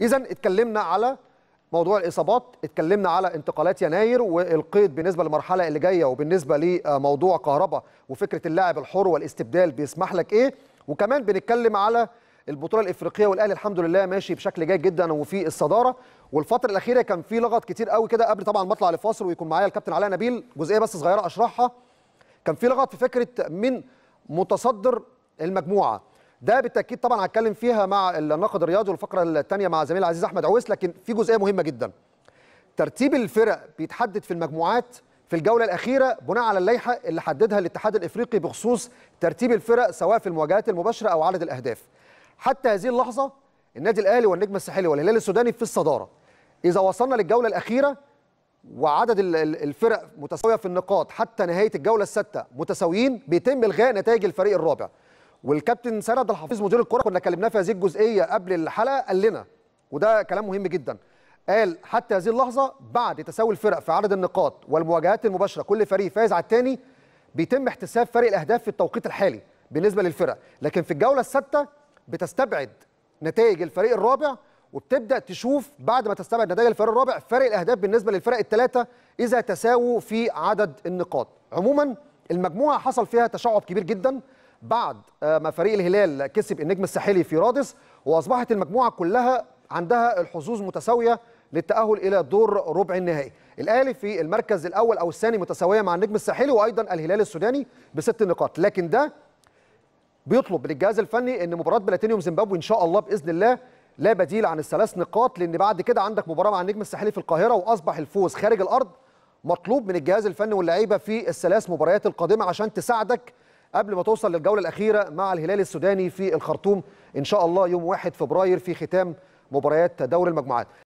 اذا اتكلمنا على موضوع الاصابات اتكلمنا على انتقالات يناير والقيد بالنسبه للمرحله اللي جايه وبالنسبه لموضوع كهربا وفكره اللاعب الحر والاستبدال بيسمح لك ايه وكمان بنتكلم على البطوله الافريقيه والاهلي الحمد لله ماشي بشكل جيد جدا وفي الصداره والفتره الاخيره كان في لغط كتير قوي كده قبل طبعا ما اطلع لفاصل ويكون معايا الكابتن علاء نبيل جزئيه بس صغيره اشرحها كان في لغط في فكره من متصدر المجموعه ده بالتاكيد طبعا هتكلم فيها مع الناقد الرياضي والفقره الثانيه مع زميل العزيز احمد عويس لكن في جزئيه مهمه جدا ترتيب الفرق بيتحدد في المجموعات في الجوله الاخيره بناء على اللائحه اللي حددها الاتحاد الافريقي بخصوص ترتيب الفرق سواء في المواجهات المباشره او عدد الاهداف حتى هذه اللحظه النادي الاهلي والنجم الساحلي والهلال السوداني في الصداره اذا وصلنا للجوله الاخيره وعدد الفرق متساويه في النقاط حتى نهايه الجوله السادسه متساويين بيتم الغاء نتائج الفريق الرابع والكابتن سند الحفيظ مدير الكره كنا كلمناه في هذه الجزئيه قبل الحلقه قال لنا وده كلام مهم جدا قال حتى هذه اللحظه بعد تساوي الفرق في عدد النقاط والمواجهات المباشره كل فريق فايز على الثاني بيتم احتساب فرق الاهداف في التوقيت الحالي بالنسبه للفرق لكن في الجوله السادسه بتستبعد نتائج الفريق الرابع وبتبدا تشوف بعد ما تستبعد نتائج الفريق الرابع فرق الاهداف بالنسبه للفرق الثلاثه اذا تساووا في عدد النقاط عموما المجموعه حصل فيها تشعب كبير جدا بعد آه، ما فريق الهلال كسب النجم الساحلي في رادس واصبحت المجموعه كلها عندها الحظوظ متساويه للتاهل الى دور ربع النهائي الاهلي في المركز الاول او الثاني متساويه مع النجم الساحلي وايضا الهلال السوداني بست نقاط لكن ده بيطلب من الجهاز الفني ان مباراه بلاتينيوم زيمبابوي ان شاء الله باذن الله لا بديل عن الثلاث نقاط لان بعد كده عندك مباراه مع النجم الساحلي في القاهره واصبح الفوز خارج الارض مطلوب من الجهاز الفني واللعيبه في الثلاث مباريات القادمه عشان تساعدك قبل ما توصل للجوله الاخيره مع الهلال السوداني في الخرطوم ان شاء الله يوم 1 فبراير في ختام مباريات دور المجموعات